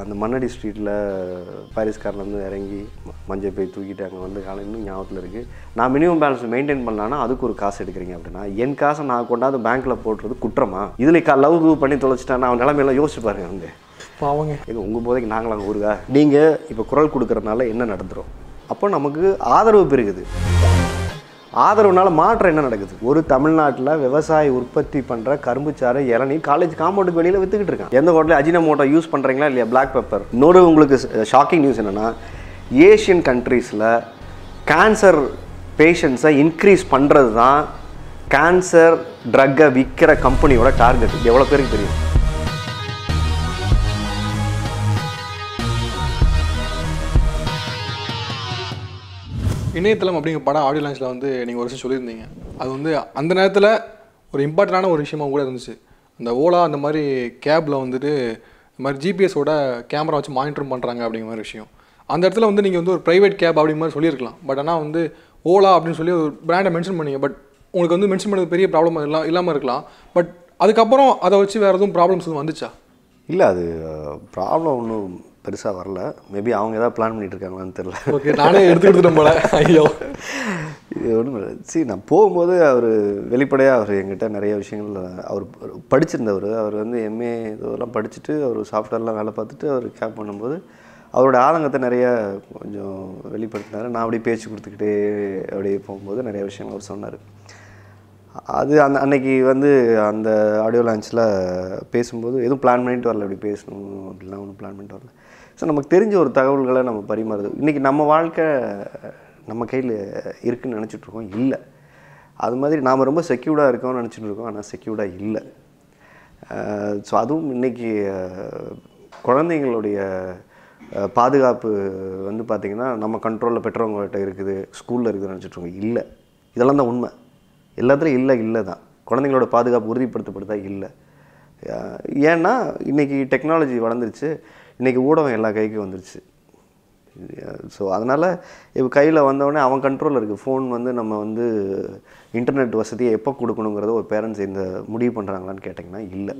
அந்த மண்ணடி ஸ்ட்ரீட்டில் பாரிஸ்காரிலேருந்து இறங்கி மஞ்சள் போய் தூக்கிட்டு அங்கே வந்து காலம் இன்னும் ஞாபகத்தில் இருக்குது நான் மினிமம் பேலன்ஸ் மெயின்டைன் பண்ணலான்னா அதுக்கு ஒரு காசு எடுக்கிறீங்க அப்படின்னா என் காசை நான் கொண்டாந்து பேங்க்கில் போட்டுறது குற்றமா இதில் கா லவ் பண்ணி தொலைச்சிட்டான் அவன் நிலமையெல்லாம் யோசிச்சு பாருங்க வந்து பாவங்க இது உங்கள் போதைக்கு நாங்களாம் அங்கே நீங்கள் இப்போ குரல் கொடுக்குறதுனால என்ன நடந்துடும் அப்போ நமக்கு ஆதரவு பெருகுது ஆதரவுனால மாற்றம் என்ன நடக்குது ஒரு தமிழ்நாட்டில் விவசாய உற்பத்தி பண்ணுற கரும்பு சாறு இளநீர் காலேஜ் காம்பவுண்டுக்கு வெளியில் விற்றுக்கிட்டு இருக்கான் எந்த ஹோட்டலில் மோட்டோ யூஸ் பண்ணுறீங்களா இல்லையா பிளாக் பெப்பர் இன்னொரு உங்களுக்கு ஷாக்கிங் நியூஸ் என்னென்னா ஏஷியன் கண்ட்ரீஸில் கேன்சர் பேஷண்ட்ஸை இன்க்ரீஸ் பண்ணுறது தான் கேன்சர் ட்ரக்கை விற்கிற கம்பெனியோட டார்கெட் எவ்வளோ பேருக்கு தெரியும் இணையதளம் அப்படிங்கிற படம் ஆடியோ லான்ச்சில் வந்து நீங்கள் ஒரு விஷயம் சொல்லியிருந்தீங்க அது வந்து அந்த நேரத்தில் ஒரு இம்பார்ட்டண்டான ஒரு விஷயமாக கூட இருந்துச்சு அந்த ஓலா அந்த மாதிரி கேபில் வந்துட்டு இந்த மாதிரி ஜிபிஎஸோட கேமரா வச்சு மானிட்டர் பண்ணுறாங்க அப்படிங்கிற மாதிரி விஷயம் அந்த இடத்துல வந்து நீங்கள் வந்து ஒரு ப்ரைவேட் கேப் அப்படிங்கிற மாதிரி சொல்லியிருக்கலாம் பட் ஆனால் வந்து ஓலா அப்படின்னு சொல்லி ஒரு பிராண்டை மென்ஷன் பண்ணீங்க பட் உங்களுக்கு வந்து மென்ஷன் பண்ணது பெரிய ப்ராப்ளம் இல்லாம இல்லாமல் இருக்கலாம் பட் அதுக்கப்புறம் அதை வச்சு வேறு எதுவும் ப்ராப்ளம்ஸ் எதுவும் வந்துச்சா இல்லை அது ப்ராப்ளம் ஒன்றும் பெருசாக வரல மேபி அவங்க ஏதாவது பிளான் பண்ணிட்டு இருக்காங்களான்னு தெரில ஓகே நானே போல ஐயோ இது ஒன்றும் இல்லை சரி நான் போகும்போது அவர் வெளிப்படையாக அவர் எங்கிட்ட நிறைய விஷயங்கள் அவர் படிச்சிருந்தவர் அவர் வந்து எம்ஏ இதெல்லாம் படிச்சுட்டு அவர் சாஃப்ட்வேர்லாம் வேலை பார்த்துட்டு அவர் கேப் பண்ணும்போது அவரோட ஆதங்கத்தை நிறைய கொஞ்சம் வெளிப்படுத்தினார் நான் அப்படியே பேச்சு கொடுத்துக்கிட்டே அப்படியே போகும்போது நிறைய விஷயங்கள் அவர் சொன்னார் அது அந்த அன்னைக்கு வந்து அந்த ஆடியோ லான்ச்சில் பேசும்போது எதுவும் பிளான் பண்ணிட்டு வரல இப்படி பேசணும் அப்படிலாம் ஒன்றும் பிளான் பண்ணிட்டு வரல ஸோ நமக்கு தெரிஞ்ச ஒரு தகவல்களை நம்ம பரிமாறுது இன்றைக்கி நம்ம வாழ்க்கை நம்ம கையில் இருக்குதுன்னு நினச்சிட்ருக்கோம் இல்லை அது மாதிரி நாம் ரொம்ப செக்யூர்டாக இருக்கோம்னு நினச்சிட்டு இருக்கோம் ஆனால் செக்யூர்டாக இல்லை ஸோ அதுவும் இன்றைக்கி குழந்தைங்களுடைய பாதுகாப்பு வந்து பார்த்திங்கன்னா நம்ம கண்ட்ரோலில் பெற்றவங்கள்ட்ட இருக்குது ஸ்கூலில் இருக்குதுன்னு நினச்சிட்ருக்கோம் இல்லை இதெல்லாம் தான் உண்மை எல்லாத்துலேயும் இல்லை இல்லை தான் குழந்தைங்களோட பாதுகாப்பு உறுதிப்படுத்தப்படுதா இல்லை ஏன்னா இன்றைக்கி டெக்னாலஜி வளர்ந்துருச்சு இன்றைக்கி ஊடகம் எல்லா கைக்கும் வந்துருச்சு ஸோ அதனால் இப்போ கையில் வந்தவொடனே அவன் கண்ட்ரோலில் இருக்குது ஃபோன் வந்து நம்ம வந்து இன்டர்நெட் வசதியை எப்போ கொடுக்கணுங்கிறத ஒரு பேரண்ட்ஸ் இந்த முடிவு பண்ணுறாங்களான்னு கேட்டிங்கன்னா இல்லை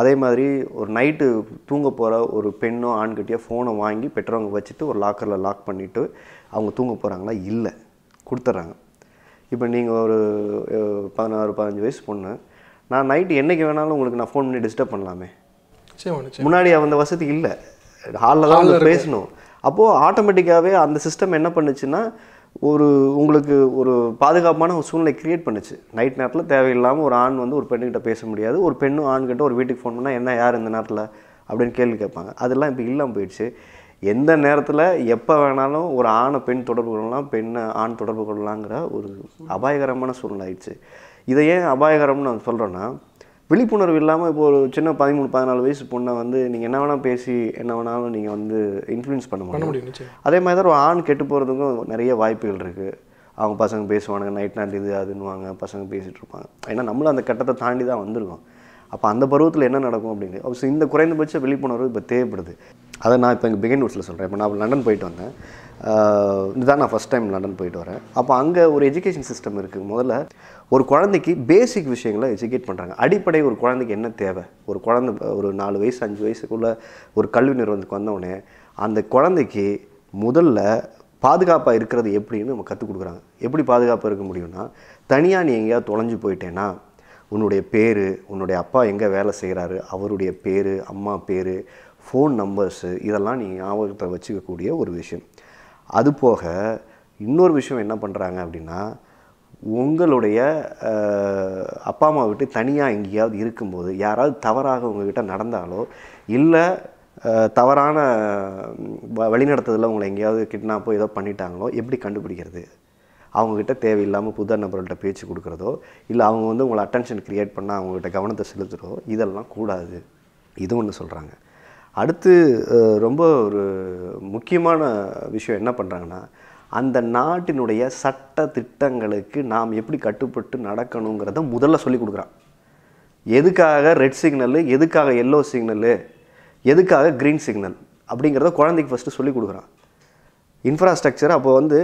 அதே மாதிரி ஒரு நைட்டு தூங்க போகிற ஒரு பெண்ணோ கட்டியோ ஃபோனை வாங்கி பெற்றவங்க வச்சுட்டு ஒரு லாக்கரில் லாக் பண்ணிவிட்டு அவங்க தூங்க போகிறாங்களா இல்லை கொடுத்துட்றாங்க இப்போ நீங்கள் ஒரு பதினாறு பதினஞ்சு வயசு பொண்ணு நான் நைட்டு என்றைக்கு வேணாலும் உங்களுக்கு நான் ஃபோன் பண்ணி டிஸ்டர்ப் பண்ணலாமே முன்னாடி அந்த வசதி இல்லை ஹாலில் தான் வந்து பேசணும் அப்போது ஆட்டோமேட்டிக்காகவே அந்த சிஸ்டம் என்ன பண்ணுச்சுன்னா ஒரு உங்களுக்கு ஒரு பாதுகாப்பான ஒரு சூழ்நிலை க்ரியேட் பண்ணுச்சு நைட் நேரத்தில் தேவையில்லாமல் ஒரு ஆண் வந்து ஒரு பெண்ணுக்கிட்ட பேச முடியாது ஒரு பெண்ணும் ஆண்கிட்ட ஒரு வீட்டுக்கு ஃபோன் பண்ணால் என்ன யார் இந்த நேரத்தில் அப்படின்னு கேள்வி கேட்பாங்க அதெல்லாம் இப்போ இல்லாமல் போயிடுச்சு எந்த நேரத்தில் எப்போ வேணாலும் ஒரு ஆணை பெண் தொடர்பு கொள்ளலாம் பெண்ணை ஆண் தொடர்பு கொள்ளலாங்கிற ஒரு அபாயகரமான சூழ்நிலை ஆயிடுச்சு இதை ஏன் அபாயகரம்னு நான் சொல்கிறேன்னா விழிப்புணர்வு இல்லாமல் இப்போ ஒரு சின்ன பதிமூணு பதினாலு வயசு பொண்ணை வந்து நீங்கள் என்ன வேணால் பேசி என்ன வேணாலும் நீங்கள் வந்து இன்ஃப்ளூயன்ஸ் பண்ண முடியும் அதே மாதிரி தான் ஒரு ஆண் கெட்டு போகிறதுக்கும் நிறைய வாய்ப்புகள் இருக்குது அவங்க பசங்க பேசுவானுங்க நைட் நாட் இது அதுன்னுவாங்க பசங்க பேசிகிட்டு இருப்பாங்க ஏன்னா நம்மளும் அந்த கட்டத்தை தாண்டி தான் வந்திருக்கோம் அப்போ அந்த பருவத்தில் என்ன நடக்கும் அப்படின்னு இந்த குறைந்தபட்ச விழிப்புணர்வு இப்போ தேவைப்படுது அதை நான் இப்போ எங்கள் பிகின் நோட்ஸில் சொல்கிறேன் இப்போ நான் லண்டன் போயிட்டு வந்தேன் இதுதான் நான் ஃபஸ்ட் டைம் லண்டன் போயிட்டு வரேன் அப்போ அங்கே ஒரு எஜுகேஷன் சிஸ்டம் இருக்குது முதல்ல ஒரு குழந்தைக்கு பேசிக் விஷயங்களை எஜுகேட் பண்ணுறாங்க அடிப்படை ஒரு குழந்தைக்கு என்ன தேவை ஒரு குழந்தை ஒரு நாலு வயசு அஞ்சு வயசுக்குள்ளே ஒரு கல்வி நிறுவனத்துக்கு வந்தவுடனே அந்த குழந்தைக்கு முதல்ல பாதுகாப்பாக இருக்கிறது எப்படின்னு நம்ம கற்றுக் கொடுக்குறாங்க எப்படி பாதுகாப்பாக இருக்க முடியும்னா தனியாக நீ எங்கேயாவது தொலைஞ்சு போயிட்டேன்னா உன்னுடைய பேர் உன்னுடைய அப்பா எங்கே வேலை செய்கிறாரு அவருடைய பேர் அம்மா பேர் ஃபோன் நம்பர்ஸு இதெல்லாம் நீ ஞாபகத்தை வச்சுக்கக்கூடிய ஒரு விஷயம் அது போக இன்னொரு விஷயம் என்ன பண்ணுறாங்க அப்படின்னா உங்களுடைய அப்பா அம்மா விட்டு தனியாக எங்கேயாவது இருக்கும்போது யாராவது தவறாக உங்கள்கிட்ட நடந்தாலோ இல்லை தவறான வழிநடத்துதலில் உங்களை எங்கேயாவது கிட்னாப்போ ஏதோ பண்ணிட்டாங்களோ எப்படி கண்டுபிடிக்கிறது அவங்கக்கிட்ட தேவையில்லாமல் புது நபர்கள்ட்ட பேச்சு கொடுக்குறதோ இல்லை அவங்க வந்து உங்களை அட்டென்ஷன் க்ரியேட் பண்ணால் அவங்ககிட்ட கவனத்தை செலுத்துகிறதோ இதெல்லாம் கூடாது இது ஒன்று சொல்கிறாங்க அடுத்து ரொம்ப ஒரு முக்கியமான விஷயம் என்ன பண்ணுறாங்கன்னா அந்த நாட்டினுடைய சட்ட திட்டங்களுக்கு நாம் எப்படி கட்டுப்பட்டு நடக்கணுங்கிறத முதல்ல சொல்லி கொடுக்குறான் எதுக்காக ரெட் சிக்னலு எதுக்காக எல்லோ சிக்னலு எதுக்காக க்ரீன் சிக்னல் அப்படிங்கிறத குழந்தைக்கு ஃபஸ்ட்டு சொல்லி கொடுக்குறான் இன்ஃப்ராஸ்ட்ரக்சர் அப்போ வந்து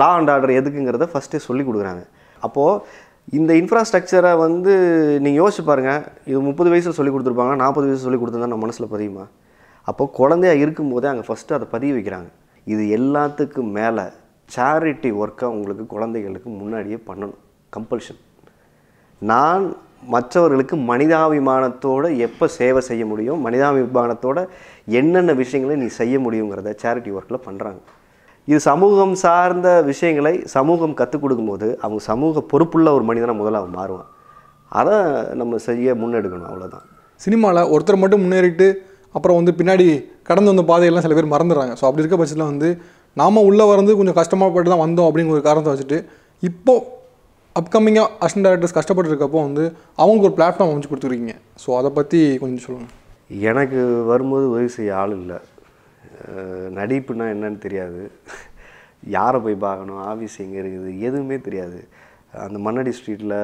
லா அண்ட் ஆர்டர் எதுக்குங்கிறத ஃபஸ்ட்டே சொல்லி கொடுக்குறாங்க அப்போது இந்த இன்ஃப்ராஸ்ட்ரக்சரை வந்து நீங்கள் யோசிச்சு பாருங்கள் இது முப்பது வயசில் சொல்லி கொடுத்துருப்பாங்க நாற்பது வயசு சொல்லி கொடுத்துருந்தா நம்ம மனசில் பதியுமா அப்போ குழந்தையாக இருக்கும்போதே அங்கே ஃபஸ்ட்டு அதை பதிவு வைக்கிறாங்க இது எல்லாத்துக்கும் மேலே சேரிட்டி ஒர்க்கை உங்களுக்கு குழந்தைகளுக்கு முன்னாடியே பண்ணணும் கம்பல்ஷன் நான் மற்றவர்களுக்கு மனிதாபிமானத்தோடு எப்போ சேவை செய்ய முடியும் மனிதாபிமானத்தோடு என்னென்ன விஷயங்களை நீ செய்ய முடியுங்கிறத சேரிட்டி ஒர்க்கில் பண்ணுறாங்க இது சமூகம் சார்ந்த விஷயங்களை சமூகம் கற்றுக் கொடுக்கும்போது அவங்க சமூக பொறுப்புள்ள ஒரு மனிதனை முதல்ல அவன் மாறுவான் அதை நம்ம செய்ய முன்னெடுக்கணும் அவ்வளோதான் சினிமாவில் ஒருத்தர் மட்டும் முன்னேறிட்டு அப்புறம் வந்து பின்னாடி கடந்து வந்த பாதையெல்லாம் சில பேர் மறந்துடுறாங்க ஸோ அப்படி இருக்க பட்சத்தில் வந்து நாம் உள்ளே வரந்து கொஞ்சம் கஷ்டமாக கஷ்டமாகப்பட்டு தான் வந்தோம் அப்படிங்கிற ஒரு காரணத்தை வச்சுட்டு இப்போது அப்கமிங்காக அசிஸ்டன்ட் டேரக்டர்ஸ் கஷ்டப்பட்டுருக்கப்போ வந்து அவங்களுக்கு ஒரு பிளாட்ஃபார்ம் அமைச்சு கொடுத்துருக்கீங்க ஸோ அதை பற்றி கொஞ்சம் சொல்லுங்கள் எனக்கு வரும்போது உதவி செய்ய ஆள் இல்லை நடிப்புனா என்னன்னு தெரியாது யாரை போய் பார்க்கணும் ஆஃபீஸ் எங்கே இருக்குது எதுவுமே தெரியாது அந்த மண்ணடி ஸ்ட்ரீட்டில்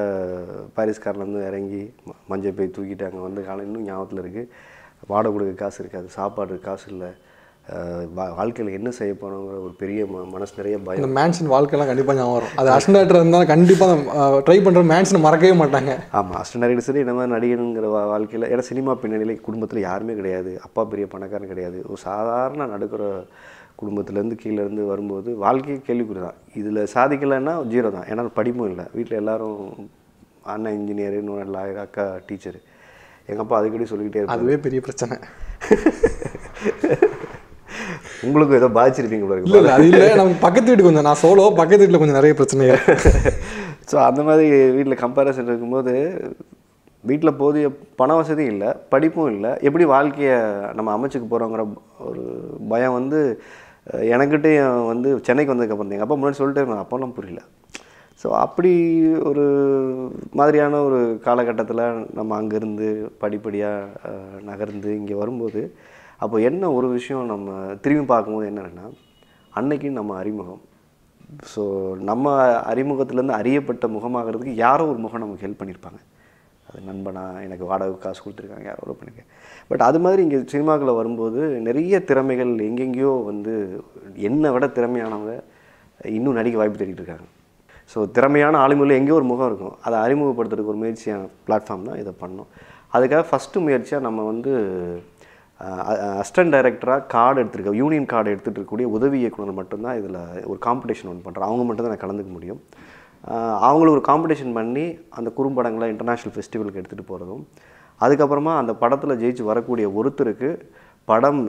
இருந்து இறங்கி மஞ்சள் போய் தூக்கிட்டாங்க வந்து காலம் இன்னும் ஞாபகத்தில் இருக்குது வாடகை கொடுக்க காசு இருக்காது சாப்பாடு காசு இல்லை வாழ்க்கையில் என்ன செய்ய போகணுங்கிற ஒரு பெரிய மனசு நிறைய பயம் இந்த மேன்ஷன் வாழ்க்கையெல்லாம் கண்டிப்பாக ஞாபகம் வரும் அது அஸ்டன்டர் இருந்தாலும் கண்டிப்பாக ட்ரை பண்ணுற மேன்ஷன் மறக்கவே மாட்டாங்க ஆமாம் அஸ்டன்டர் சரி என்ன மாதிரி நடிகனுங்கிற வாழ்க்கையில் ஏன்னா சினிமா பின்னணியில் குடும்பத்தில் யாருமே கிடையாது அப்பா பெரிய பணக்காரன் கிடையாது ஒரு சாதாரண நடக்கிற குடும்பத்துலேருந்து கீழேருந்து வரும்போது வாழ்க்கையை கேள்விக்குறி தான் இதில் சாதிக்கலைன்னா ஜீரோ தான் ஏன்னா படிப்பும் இல்லை வீட்டில் எல்லோரும் அண்ணன் இன்ஜினியரு இன்னொரு லாயர் அக்கா டீச்சரு எங்கள் அப்பா அடிக்கடி சொல்லிக்கிட்டே இருக்கும் அதுவே பெரிய பிரச்சனை உங்களுக்கும் ஏதோ பாதிச்சிருப்பீங்க இல்லை அது இல்லை நம்ம பக்கத்து வீட்டுக்கு கொஞ்சம் நான் சோலோ பக்கத்து வீட்டில் கொஞ்சம் நிறைய பிரச்சனைகள் ஸோ அந்த மாதிரி வீட்டில் கம்பேரிசன் இருக்கும்போது வீட்டில் போதிய பண வசதியும் இல்லை படிப்பும் இல்லை எப்படி வாழ்க்கையை நம்ம அமைச்சுக்க போகிறோங்கிற ஒரு பயம் வந்து எனக்கிட்டே வந்து சென்னைக்கு வந்ததுக்கப்புறம் எங்கள் அப்பா முன்னாடி சொல்லிட்டே இருந்தாங்க அப்போல்லாம் புரியல ஸோ அப்படி ஒரு மாதிரியான ஒரு காலகட்டத்தில் நம்ம அங்கேருந்து படிப்படியாக நகர்ந்து இங்கே வரும்போது அப்போ என்ன ஒரு விஷயம் நம்ம திரும்பி பார்க்கும்போது என்னென்னா அன்னைக்கு நம்ம அறிமுகம் ஸோ நம்ம அறிமுகத்துலேருந்து அறியப்பட்ட முகமாகிறதுக்கு யாரோ ஒரு முகம் நமக்கு ஹெல்ப் பண்ணியிருப்பாங்க அது நண்பனா எனக்கு வாடகை காசு கொடுத்துருக்காங்க யாரோ ஒரு பண்ணிக்க பட் அது மாதிரி இங்கே சினிமாக்களை வரும்போது நிறைய திறமைகள் எங்கெங்கேயோ வந்து என்னை விட திறமையானவங்க இன்னும் நடிக்க வாய்ப்பு தேடிட்டுருக்காங்க இருக்காங்க ஸோ திறமையான ஆளுமையில் எங்கேயோ ஒரு முகம் இருக்கும் அதை அறிமுகப்படுத்துறதுக்கு ஒரு முயற்சியான பிளாட்ஃபார்ம் தான் இதை பண்ணோம் அதுக்காக ஃபஸ்ட்டு முயற்சியாக நம்ம வந்து அஸ்டன்ட் டைரக்டராக கார்டு எடுத்துருக்க யூனியன் கார்டு எடுத்துகிட்டு இருக்கக்கூடிய உதவி இயக்குனர் மட்டும்தான் இதில் ஒரு காம்படிஷன் ஒன்று பண்ணுறோம் அவங்க மட்டும் தான் கலந்துக்க முடியும் அவங்களுக்கு ஒரு காம்படிஷன் பண்ணி அந்த குறும்படங்களை இன்டர்நேஷ்னல் ஃபெஸ்டிவலுக்கு எடுத்துகிட்டு போகிறதும் அதுக்கப்புறமா அந்த படத்தில் ஜெயிச்சு வரக்கூடிய ஒருத்தருக்கு படம்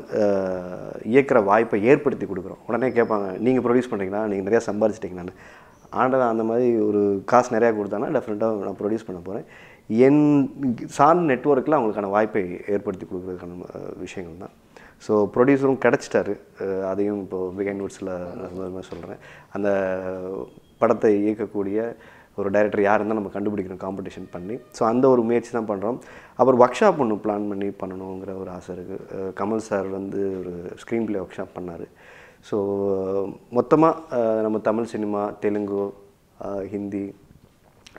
இயக்கிற வாய்ப்பை ஏற்படுத்தி கொடுக்குறோம் உடனே கேட்பாங்க நீங்கள் ப்ரொடியூஸ் பண்ணுறீங்களா நீங்கள் நிறையா சம்பாரிச்சிட்டிங்களான்னு ஆண்டவன் அந்த மாதிரி ஒரு காசு நிறையா கொடுத்தானா டெஃபினட்டாக நான் ப்ரொடியூஸ் பண்ண போகிறேன் என் சார்ந்த நெட்ஒர்க்கில் அவங்களுக்கான வாய்ப்பை ஏற்படுத்தி கொடுக்குறதுக்கான விஷயங்கள் தான் ஸோ ப்ரொடியூசரும் கிடச்சிட்டாரு அதையும் இப்போது பிகைன் நோட்ஸில் சந்தோஷமாக சொல்கிறேன் அந்த படத்தை இயக்கக்கூடிய ஒரு டைரக்டர் யார் இருந்தால் நம்ம கண்டுபிடிக்கணும் காம்படிஷன் பண்ணி ஸோ அந்த ஒரு முயற்சி தான் பண்ணுறோம் அப்புறம் ஒர்க் ஷாப் ஒன்று பிளான் பண்ணி பண்ணணுங்கிற ஒரு ஆசை இருக்குது கமல் சார் வந்து ஒரு ஸ்க்ரீன் பிளே ஒர்க் ஷாப் பண்ணார் ஸோ மொத்தமாக நம்ம தமிழ் சினிமா தெலுங்கு ஹிந்தி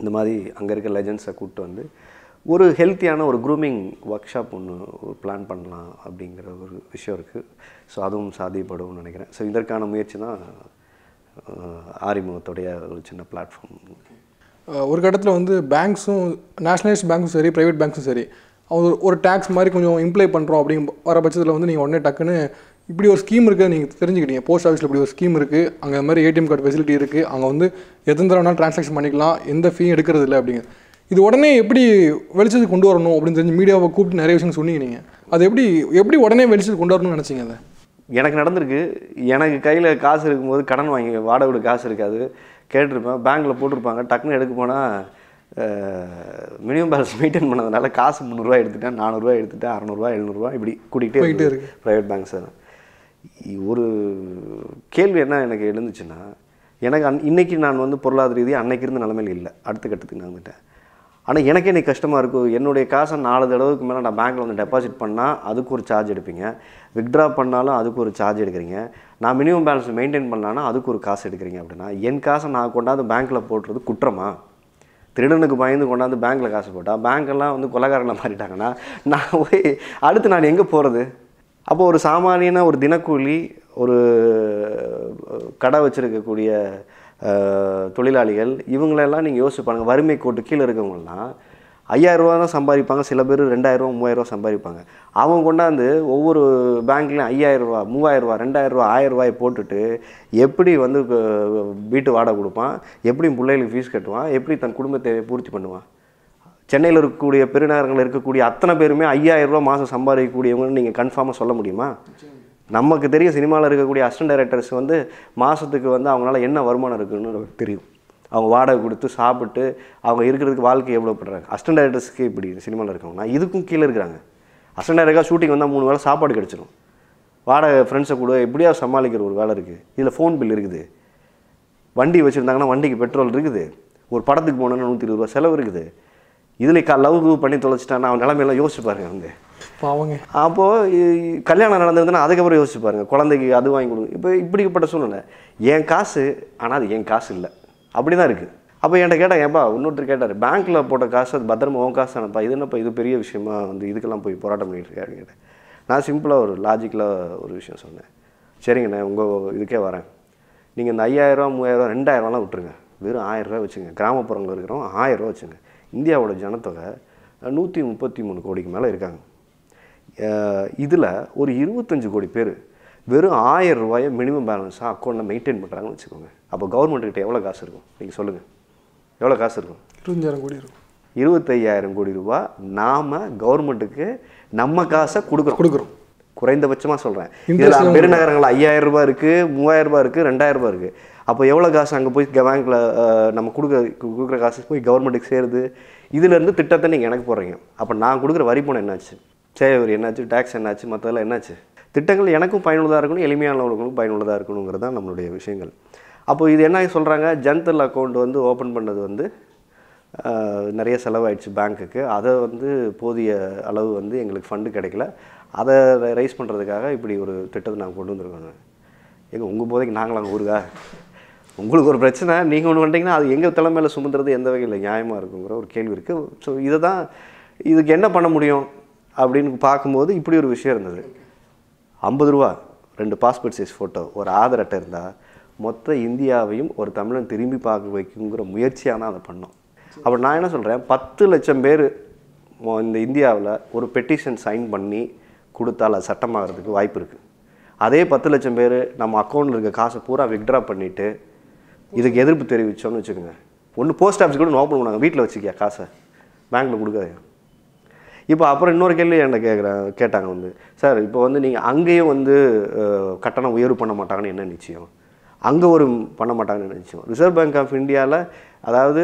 இந்த மாதிரி அங்கே இருக்க லெஜண்ட்ஸை கூப்பிட்டு வந்து ஒரு ஹெல்த்தியான ஒரு க்ரூமிங் ஒர்க் ஷாப் ஒன்று பிளான் பண்ணலாம் அப்படிங்கிற ஒரு விஷயம் இருக்குது ஸோ அதுவும் சாத்தியப்படும்னு நினைக்கிறேன் ஸோ இதற்கான முயற்சி தான் ஆரிமுகத்துடைய ஒரு சின்ன பிளாட்ஃபார்ம் ஒரு கட்டத்தில் வந்து பேங்க்ஸும் நேஷனலைஸ்ட் பேங்க்ஸும் சரி ப்ரைவேட் பேங்க்ஸும் சரி அவங்க ஒரு டேக்ஸ் மாதிரி கொஞ்சம் இம்ப்ளை பண்ணுறோம் அப்படிங்க வர பட்சத்தில் வந்து நீங்கள் உடனே டக்குன்னு இப்படி ஒரு ஸ்கீம் இருக்குது நீங்கள் தெரிஞ்சுக்கிட்டீங்க போஸ்ட் ஆஃபீஸில் இப்படி ஒரு ஸ்கீம் இருக்குது அங்கே மாதிரி ஏடிஎம் கார்டு ஃபெசிலிட்டி இருக்குது அங்கே வந்து எத்தனை தடவை வேணால் ட்ரான்சாக்ஷன் பண்ணிக்கலாம் எந்த ஃபீயும் எடுக்கிறது இல்லை அப்படிங்க இது உடனே எப்படி வெளிச்சத்துக்கு கொண்டு வரணும் அப்படின்னு தெரிஞ்சு மீடியாவை கூப்பிட்டு நிறைய விஷயம் சொன்னீங்க நீங்கள் அது எப்படி எப்படி உடனே வெளிச்சத்துக்கு கொண்டு வரணும்னு நினச்சிங்க அதை எனக்கு நடந்திருக்கு எனக்கு கையில் காசு இருக்கும்போது கடன் வாங்கி வாடகை விட காசு இருக்காது கேட்டிருப்பேன் பேங்க்கில் போட்டிருப்பாங்க டக்குன்னு எடுக்க போனால் மினிமம் பேலன்ஸ் மெயின்டைன் பண்ணதுனால காசு முந்நூறுரூவா எடுத்துட்டேன் நானூறுரூவா எடுத்துட்டேன் அறநூறுவா எழுநூறுவா இப்படி கூட்டிகிட்டே இருக்குது ப்ரைவேட் பேங்க் சார் ஒரு கேள்வி என்ன எனக்கு எழுந்துச்சுன்னா எனக்கு அன் இன்றைக்கி நான் வந்து பொருளாதார ரீதியாக அன்னைக்கு இருந்த நிலமையில் இல்லை அடுத்த கட்டத்துக்கு நான் வந்துட்டேன் ஆனால் எனக்கே இன்றைக்கி கஷ்டமாக இருக்கும் என்னுடைய காசை நாலு தடவைக்கு மேலே நான் பேங்க்கில் வந்து டெபாசிட் பண்ணால் அதுக்கு ஒரு சார்ஜ் எடுப்பீங்க வித்ட்ரா பண்ணாலும் அதுக்கு ஒரு சார்ஜ் எடுக்கிறீங்க நான் மினிமம் பேலன்ஸ் மெயின்டைன் பண்ணலான்னா அதுக்கு ஒரு காசு எடுக்கிறீங்க அப்படின்னா என் காசை நான் கொண்டாந்து பேங்க்கில் போட்டுறது குற்றமா திருடனுக்கு பயந்து கொண்டாந்து பேங்க்கில் காசு போட்டால் பேங்க்கெல்லாம் வந்து கொலகாரங்களை மாறிட்டாங்கன்னா நான் போய் அடுத்து நான் எங்கே போகிறது அப்போ ஒரு சாமானியனாக ஒரு தினக்கூலி ஒரு கடை வச்சுருக்கக்கூடிய தொழிலாளிகள் இவங்களெல்லாம் நீங்கள் யோசிச்சு பாருங்கள் வறுமை கோட்டு கீழே இருக்கவங்களாம் ஐயாயிரரூவா தான் சம்பாதிப்பாங்க சில பேர் ரெண்டாயிரரூவா மூவாயிரரூவா சம்பாதிப்பாங்க அவங்க கொண்டாந்து ஒவ்வொரு பேங்க்லேயும் ஐயாயிரரூவா மூவாயிரரூவா ரெண்டாயிரரூவா ஆயிரரூவாயை போட்டுட்டு எப்படி வந்து வீட்டு வாடகை கொடுப்பான் எப்படி பிள்ளைகளுக்கு ஃபீஸ் கட்டுவான் எப்படி தன் குடும்பத்தை பூர்த்தி பண்ணுவான் சென்னையில் இருக்கக்கூடிய பெருநகரங்களில் இருக்கக்கூடிய அத்தனை பேருமே ரூபா மாதம் சம்பாதிக்கக்கூடியவங்கன்னு நீங்கள் கன்ஃபார்மாக சொல்ல முடியுமா நமக்கு தெரியும் சினிமாவில் இருக்கக்கூடிய அசிஸ்டன்ட் டைரக்டர்ஸ் வந்து மாதத்துக்கு வந்து அவங்களால என்ன வருமானம் இருக்குதுன்னு தெரியும் அவங்க வாடகை கொடுத்து சாப்பிட்டு அவங்க இருக்கிறதுக்கு வாழ்க்கை எவ்வளோ படுறாங்க அசிஸ்டன்ட் டைரக்டர்ஸ்க்கு இப்படி சினிமாவில் இருக்கவங்கன்னா இதுக்கும் கீழே இருக்கிறாங்க அஸ்டன் டைரக்டாக ஷூட்டிங் வந்தால் மூணு வேளை சாப்பாடு கிடச்சிடும் வாடகை ஃப்ரெண்ட்ஸை கூட எப்படியாவது சமாளிக்கிற ஒரு வேலை இருக்குது இதில் ஃபோன் பில் இருக்குது வண்டி வச்சுருந்தாங்கன்னா வண்டிக்கு பெட்ரோல் இருக்குது ஒரு படத்துக்கு போனோன்னா நூற்றி இருபது ரூபா செலவு இருக்குது இதில் கா லவ் பண்ணி தொலைச்சிட்டான் அவன் நிலமையெல்லாம் யோசிச்சு பாருங்க வந்து பாவங்க அப்போது கல்யாணம் நடந்ததுன்னா அதுக்கப்புறம் யோசிச்சு பாருங்கள் குழந்தைக்கு அது வாங்கி கொடுங்க இப்போ இப்படிப்பட்ட சூழ்நிலை என் காசு ஆனால் அது என் காசு இல்லை அப்படி தான் இருக்குது அப்போ என்கிட்ட கேட்டாங்க ஏப்பா இன்னொருத்தர் கேட்டார் பேங்க்கில் போட்ட காசு அது பத்திரமா உன் காசு அனுப்பா இது என்னப்பா இது பெரிய விஷயமா வந்து இதுக்கெல்லாம் போய் போராட்டம் பண்ணிகிட்டு கேட்டேன் நான் சிம்பிளாக ஒரு லாஜிக்கலாக ஒரு விஷயம் சொன்னேன் சரிங்கண்ணே உங்கள் இதுக்கே வரேன் நீங்கள் இந்த ஐயாயிரரூவா மூவாயிரரூவா ரெண்டாயிரரூவாலாம் விட்டுருங்க வெறும் ஆயிரரூவா வச்சுங்க கிராமப்புறங்களில் இருக்கிறோம் ஆயிரரூவா வச்சுங்க இந்தியாவோட ஜனத்தொகை நூற்றி முப்பத்தி மூணு கோடிக்கு மேலே இருக்காங்க இதில் ஒரு இருபத்தஞ்சி கோடி பேர் வெறும் ஆயிரம் ரூபாயை மினிமம் பேலன்ஸாக அக்கௌண்ட்டில் மெயின்டைன் பண்ணுறாங்கன்னு வச்சுக்கோங்க அப்போ கவர்மெண்ட்டுக்கிட்ட எவ்வளோ காசு இருக்கும் நீங்கள் சொல்லுங்கள் எவ்வளோ காசு இருக்கும் இருபத்தஞ்சாயிரம் கோடி இருக்கும் இருபத்தையாயிரம் கோடி ரூபா நாம் கவர்மெண்ட்டுக்கு நம்ம காசை கொடுக்குறோம் கொடுக்குறோம் குறைந்தபட்சமாக சொல்கிறேன் இதில் பெருநகரங்களில் ஐயாயிரம் ரூபாய் இருக்குது மூவாயிரம் ரூபாய் இருக்குது ரெண்டாயிரம் ரூபாய் இருக்குது அப்போ எவ்வளோ காசு அங்கே போய் பேங்க்கில் நம்ம கொடுக்குற கொடுக்குற காசு போய் கவர்மெண்ட்டுக்கு சேருது இதுலேருந்து திட்டத்தை நீங்கள் எனக்கு போடுறீங்க அப்போ நான் கொடுக்குற வரி பணம் என்னாச்சு வரி என்னாச்சு டேக்ஸ் என்னாச்சு மற்றதெல்லாம் என்னாச்சு திட்டங்கள் எனக்கும் பயனுள்ளதாக இருக்கணும் எளிமையானவர்களுக்கும் பயனுள்ளதாக இருக்கணுங்கிறது தான் நம்மளுடைய விஷயங்கள் அப்போ இது என்ன சொல்கிறாங்க ஜன்தல் அக்கௌண்ட் வந்து ஓப்பன் பண்ணது வந்து நிறைய செலவாயிடுச்சு பேங்க்குக்கு அதை வந்து போதிய அளவு வந்து எங்களுக்கு ஃபண்டு கிடைக்கல அதை ரைஸ் பண்ணுறதுக்காக இப்படி ஒரு திட்டத்தை நாங்கள் கொண்டு வந்திருக்கோங்க எங்கள் உங்கள் போதைக்கு நாங்களாம் ஊருக்கா உங்களுக்கு ஒரு பிரச்சனை நீங்கள் ஒன்று வந்துட்டீங்கன்னா அது எங்கள் தலைமையில் சுமந்துறது எந்த வகையில் நியாயமாக இருக்குங்கிற ஒரு கேள்வி இருக்குது ஸோ இதை தான் இதுக்கு என்ன பண்ண முடியும் அப்படின்னு பார்க்கும்போது இப்படி ஒரு விஷயம் இருந்தது ஐம்பது ரூபா ரெண்டு பாஸ்போர்ட் சைஸ் ஃபோட்டோ ஒரு ஆதார் அட்டை இருந்தால் மொத்த இந்தியாவையும் ஒரு தமிழன் திரும்பி பார்க்க வைக்குங்கிற முயற்சியாக தான் அதை பண்ணோம் அப்புறம் நான் என்ன சொல்கிறேன் பத்து லட்சம் பேர் இந்த இந்தியாவில் ஒரு பெட்டிஷன் சைன் பண்ணி கொடுத்தால் அது சட்டமாகிறதுக்கு வாய்ப்பு இருக்குது அதே பத்து லட்சம் பேர் நம்ம அக்கௌண்ட்டில் இருக்க காசை பூரா வித்ட்ரா பண்ணிவிட்டு இதுக்கு எதிர்ப்பு தெரிவித்தோம்னு வச்சுக்கோங்க ஒன்று போஸ்ட் ஆஃபீஸ் கூட ஓப்பன் பண்ணாங்க வீட்டில் வச்சுக்கியா காசை பேங்க்கில் கொடுக்காது இப்போ அப்புறம் இன்னொரு கேள்வி என்கிட்ட கேட்குறேன் கேட்டாங்க வந்து சார் இப்போ வந்து நீங்கள் அங்கேயும் வந்து கட்டணம் உயர்வு பண்ண மாட்டாங்கன்னு என்ன நிச்சயம் அங்கே ஒரு பண்ண மாட்டாங்கன்னு நிச்சயம் ரிசர்வ் பேங்க் ஆஃப் இந்தியாவில் அதாவது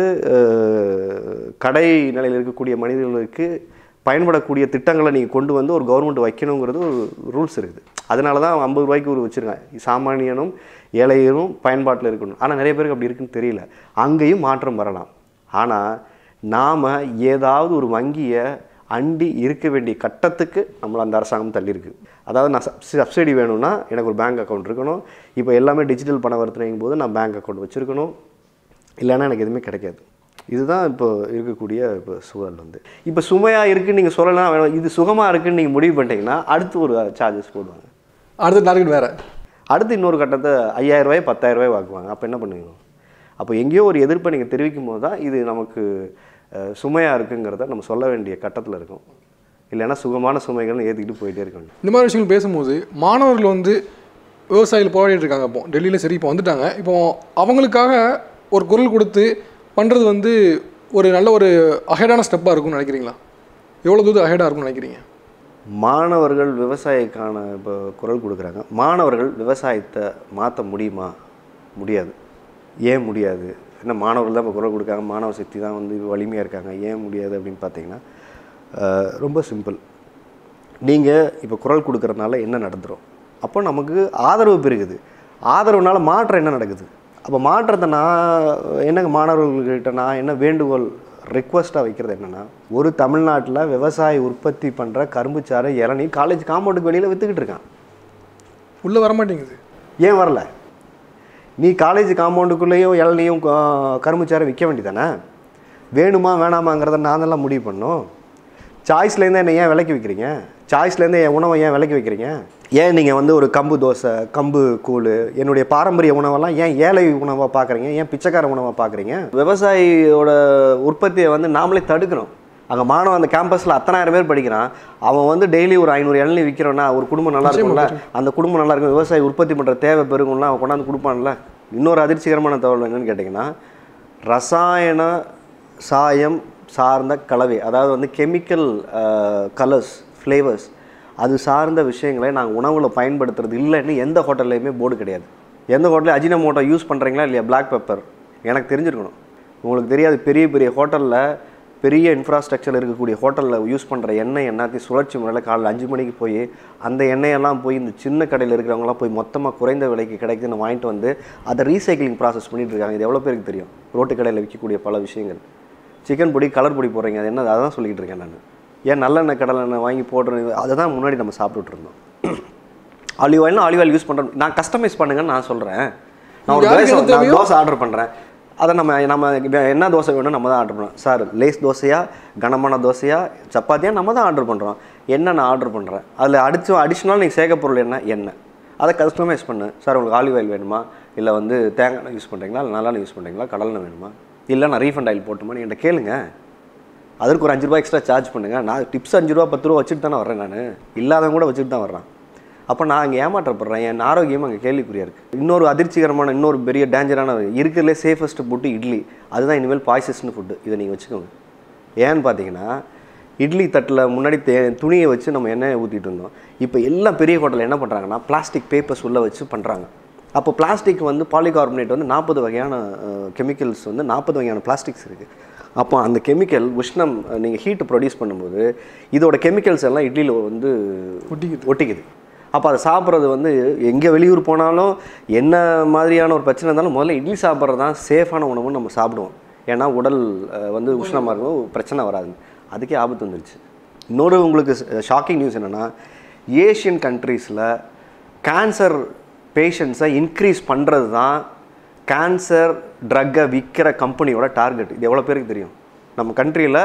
கடை நிலையில் இருக்கக்கூடிய மனிதர்களுக்கு பயன்படக்கூடிய திட்டங்களை நீங்கள் கொண்டு வந்து ஒரு கவர்மெண்ட் வைக்கணுங்கிறது ஒரு ரூல்ஸ் இருக்குது அதனால தான் ஐம்பது ரூபாய்க்கு ஒரு வச்சுருக்கேன் சாமானியனும் ஏழையனும் பயன்பாட்டில் இருக்கணும் ஆனால் நிறைய பேருக்கு அப்படி இருக்குன்னு தெரியல அங்கேயும் மாற்றம் வரலாம் ஆனால் நாம் ஏதாவது ஒரு வங்கியை அண்டி இருக்க வேண்டிய கட்டத்துக்கு நம்மளை அந்த அரசாங்கம் தள்ளியிருக்கு அதாவது நான் சப்சிடி வேணும்னா எனக்கு ஒரு பேங்க் அக்கௌண்ட் இருக்கணும் இப்போ எல்லாமே டிஜிட்டல் பணம் வர்த்தனைங்கும் போது நான் பேங்க் அக்கௌண்ட் வச்சுருக்கணும் இல்லைன்னா எனக்கு எதுவுமே கிடைக்காது இதுதான் இப்போ இருக்கக்கூடிய இப்போ சூழல் வந்து இப்போ சுமையாக இருக்குதுன்னு நீங்கள் சொல்லலாம் வேணும் இது சுகமாக இருக்குதுன்னு நீங்கள் முடிவு பண்ணிட்டீங்கன்னா அடுத்து ஒரு சார்ஜஸ் போடுவாங்க அடுத்த டார்கெட் வேறு அடுத்து இன்னொரு கட்டத்தை பத்தாயிரம் ரூபாய் வாக்குவாங்க அப்போ என்ன பண்ணுவோம் அப்போ எங்கேயோ ஒரு எதிர்ப்பை நீங்கள் தெரிவிக்கும் போது தான் இது நமக்கு சுமையாக இருக்குங்கிறத நம்ம சொல்ல வேண்டிய கட்டத்தில் இருக்கும் இல்லைன்னா சுகமான சுமைகள்னு ஏற்றிக்கிட்டு போயிட்டே இருக்கணும் இந்த மாதிரி விஷயங்கள் பேசும்போது மாணவர்கள் வந்து விவசாயிகள் போராடிட்டு இருக்காங்க இப்போ டெல்லியில் சரி இப்போ வந்துட்டாங்க இப்போ அவங்களுக்காக ஒரு குரல் கொடுத்து பண்ணுறது வந்து ஒரு நல்ல ஒரு அஹெடான ஸ்டெப்பாக இருக்கும்னு நினைக்கிறீங்களா எவ்வளோ தூரம் அஹெடாக இருக்கும்னு நினைக்கிறீங்க மாணவர்கள் விவசாயிக்கான இப்போ குரல் கொடுக்குறாங்க மாணவர்கள் விவசாயத்தை மாற்ற முடியுமா முடியாது ஏன் முடியாது ஏன்னா மாணவர்கள் தான் இப்போ குரல் கொடுக்காங்க மாணவ சக்தி தான் வந்து வலிமையாக இருக்காங்க ஏன் முடியாது அப்படின்னு பார்த்தீங்கன்னா ரொம்ப சிம்பிள் நீங்கள் இப்போ குரல் கொடுக்குறதுனால என்ன நடந்துடும் அப்போ நமக்கு ஆதரவு பெருகுது ஆதரவுனால மாற்றம் என்ன நடக்குது அப்போ மாற்றத்தை நான் என்னங்க மாணவர்கள்கிட்ட நான் என்ன வேண்டுகோள் ரிக்வஸ்ட்டாக வைக்கிறது என்னென்னா ஒரு தமிழ்நாட்டில் விவசாய உற்பத்தி பண்ணுற கரும்பு கரும்புச்சாறு இளநீ காலேஜ் காம்பவுண்டுக்கு வெளியில் விற்றுக்கிட்டு இருக்கான் உள்ளே வரமாட்டேங்குது ஏன் வரல நீ காலேஜ் காம்பவுண்டுக்குள்ளேயும் இளநியும் கரும்புச்சாரை விற்க வேண்டியதானே வேணுமா வேணாமாங்கிறத நான் தான் முடிவு பண்ணும் சாய்ஸ்லேருந்து என்னை ஏன் விலைக்கு வைக்கிறீங்க சாய்ஸ்லேருந்து என் உணவை ஏன் விலைக்கு வைக்கிறீங்க ஏன் நீங்கள் வந்து ஒரு கம்பு தோசை கம்பு கூழ் என்னுடைய பாரம்பரிய உணவெல்லாம் ஏன் ஏழை உணவாக பார்க்குறீங்க ஏன் பிச்சைக்கார உணவாக பார்க்குறீங்க விவசாயியோட உற்பத்தியை வந்து நாமளே தடுக்கணும் அங்கே மாணவன் அந்த கேம்பஸில் அத்தனாயிரம் பேர் படிக்கிறான் அவன் வந்து டெய்லி ஒரு ஐநூறு இளநீ விற்கிறோன்னா ஒரு குடும்பம் நல்லா இருக்கும்ல அந்த குடும்பம் நல்லா இருக்கும் விவசாயி உற்பத்தி பண்ணுற தேவை பெருகும்னா அவன் கொண்டாந்து கொடுப்பான்ல இன்னொரு அதிர்ச்சிகரமான தகவல் என்னென்னு கேட்டிங்கன்னா ரசாயன சாயம் சார்ந்த கலவை அதாவது வந்து கெமிக்கல் கலர்ஸ் ஃப்ளேவர்ஸ் அது சார்ந்த விஷயங்களை நாங்கள் உணவில் பயன்படுத்துறது இல்லைன்னு எந்த ஹோட்டல்லையுமே போர்டு கிடையாது எந்த ஹோட்டலில் அஜினமோட்டோ யூஸ் பண்ணுறீங்களா இல்லையா பிளாக் பெப்பர் எனக்கு தெரிஞ்சிருக்கணும் உங்களுக்கு தெரியாது பெரிய பெரிய ஹோட்டலில் பெரிய இன்ஃப்ராஸ்ட்ரக்சர் இருக்கக்கூடிய ஹோட்டலில் யூஸ் பண்ணுற எண்ணெய் எண்ணாத்தையும் சுழற்சி முறையில் காலையில் அஞ்சு மணிக்கு போய் அந்த எண்ணெயெல்லாம் போய் இந்த சின்ன கடையில் இருக்கிறவங்களாம் போய் மொத்தமாக குறைந்த விலைக்கு கிடைக்குதுன்னு வாங்கிட்டு வந்து அதை ரீசைக்கிளிங் ப்ராசஸ் பண்ணிகிட்டு இருக்காங்க இது எவ்வளோ பேருக்கு தெரியும் ரோட்டு கடையில் விற்கக்கூடிய பல விஷயங்கள் சிக்கன் பொடி கலர் பொடி போடுறீங்க அது என்ன தான் சொல்லிக்கிட்டு இருக்கேன் நான் ஏன் நல்லெண்ணெய் கடலெண்ணெய் வாங்கி போடுறது அதை தான் முன்னாடி நம்ம சாப்பிட்டுட்டு இருந்தோம் ஆலிவ் ஆயில்னா ஆலிவ் ஆயில் யூஸ் பண்ணுறோம் நான் கஸ்டமைஸ் பண்ணுங்கன்னு நான் சொல்கிறேன் நான் ஒரு தோசை தோசை ஆர்டர் பண்ணுறேன் அதை நம்ம நம்ம என்ன தோசை வேணும் நம்ம தான் ஆர்டர் பண்ணோம் சார் லேஸ் தோசையாக கனமான தோசையா சப்பாத்தியாக நம்ம தான் ஆர்டர் பண்ணுறோம் என்ன நான் ஆர்டர் பண்ணுறேன் அதில் அடிச்சு அடிஷ்னல் நீங்கள் சேர்க்க பொருள் என்ன என்ன அதை கஸ்டமைஸ் பண்ணு சார் உங்களுக்கு ஆலிவ் ஆயில் வேணுமா இல்லை வந்து தேங்காய் யூஸ் பண்ணுறீங்களா இல்லை நல்லா யூஸ் பண்ணுறீங்களா கடலெண்ணெய் வேணுமா இல்லை நான் ரீஃபண்ட் ஆயில் போட்டுமா நீ என்கிட்ட கேளுங்கள் அதற்கு ஒரு அஞ்சு ரூபா எக்ஸ்ட்ரா சார்ஜ் பண்ணுங்கள் நான் டிப்ஸ் அஞ்சு ரூபா பத்து ரூபா வச்சுட்டு தானே வரேன் நான் இல்லாதவங்க கூட வச்சுட்டு தான் வர்றேன் அப்போ நான் அங்கே ஏமாற்றப்படுறேன் என் ஆரோக்கியமும் அங்கே கேள்விக்குறியாக இருக்குது இன்னொரு அதிர்ச்சிகரமான இன்னொரு பெரிய டேஞ்சரான இருக்கிறதுலே சேஃபஸ்ட்டு ஃபுட்டு இட்லி அதுதான் இனிமேல் பாய்சஸ்னு ஃபுட்டு இதை நீங்கள் வச்சுக்கோங்க ஏன்னு பார்த்தீங்கன்னா இட்லி தட்டில் முன்னாடி தே துணியை வச்சு நம்ம எண்ணெய் ஊற்றிட்டு இருந்தோம் இப்போ எல்லாம் பெரிய ஹோட்டலில் என்ன பண்ணுறாங்கன்னா பிளாஸ்டிக் பேப்பர்ஸ் உள்ளே வச்சு பண்ணுறாங்க அப்போ பிளாஸ்டிக் வந்து பாலிகார்பனேட் வந்து நாற்பது வகையான கெமிக்கல்ஸ் வந்து நாற்பது வகையான பிளாஸ்டிக்ஸ் இருக்குது அப்போ அந்த கெமிக்கல் உஷ்ணம் நீங்கள் ஹீட் ப்ரொடியூஸ் பண்ணும்போது இதோட கெமிக்கல்ஸ் எல்லாம் இட்லியில் வந்து ஒட்டிக்குது ஒட்டிக்குது அப்போ அதை சாப்பிட்றது வந்து எங்கே வெளியூர் போனாலும் என்ன மாதிரியான ஒரு பிரச்சனை இருந்தாலும் முதல்ல இட்லி சாப்பிட்றது தான் சேஃபான உணவுன்னு நம்ம சாப்பிடுவோம் ஏன்னா உடல் வந்து உஷ்ணமாக இருக்கும் பிரச்சனை வராது அதுக்கே ஆபத்து வந்துருச்சு இன்னொரு உங்களுக்கு ஷாக்கிங் நியூஸ் என்னென்னா ஏஷியன் கண்ட்ரீஸில் கேன்சர் பேஷண்ட்ஸை இன்க்ரீஸ் பண்ணுறது தான் கேன்சர் ட்ரக்கை விற்கிற கம்பெனியோட டார்கெட் இது எவ்வளோ பேருக்கு தெரியும் நம்ம கண்ட்ரியில்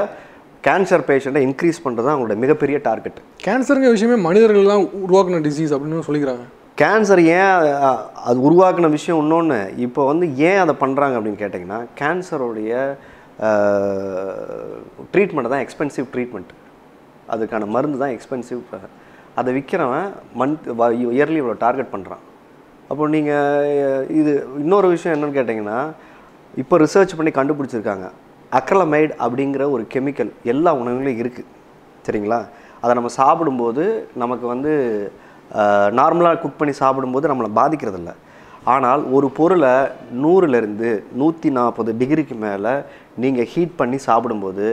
கேன்சர் பேஷண்ட்டை இன்க்ரீஸ் பண்ணுறது தான் அவங்களோட மிகப்பெரிய டார்கெட் கேன்சருங்க விஷயமே மனிதர்கள் தான் உருவாக்கின டிசீஸ் அப்படின்னு சொல்லிக்கிறாங்க கேன்சர் ஏன் அது உருவாக்கின விஷயம் இன்னொன்று இப்போ வந்து ஏன் அதை பண்ணுறாங்க அப்படின்னு கேட்டிங்கன்னா கேன்சருடைய ட்ரீட்மெண்ட் தான் எக்ஸ்பென்சிவ் ட்ரீட்மெண்ட் அதுக்கான மருந்து தான் எக்ஸ்பென்சிவ் அதை விற்கிறவன் மந்த் இயர்லி இவ்வளோ டார்கெட் பண்ணுறான் அப்போ நீங்கள் இது இன்னொரு விஷயம் என்னென்னு கேட்டிங்கன்னா இப்போ ரிசர்ச் பண்ணி கண்டுபிடிச்சிருக்காங்க அக்ரலமைடு அப்படிங்கிற ஒரு கெமிக்கல் எல்லா உணவுகளையும் இருக்குது சரிங்களா அதை நம்ம சாப்பிடும்போது நமக்கு வந்து நார்மலாக குக் பண்ணி சாப்பிடும்போது நம்மளை பாதிக்கிறதில்ல ஆனால் ஒரு பொருளை நூறுலேருந்து நூற்றி நாற்பது டிகிரிக்கு மேலே நீங்கள் ஹீட் பண்ணி சாப்பிடும்போது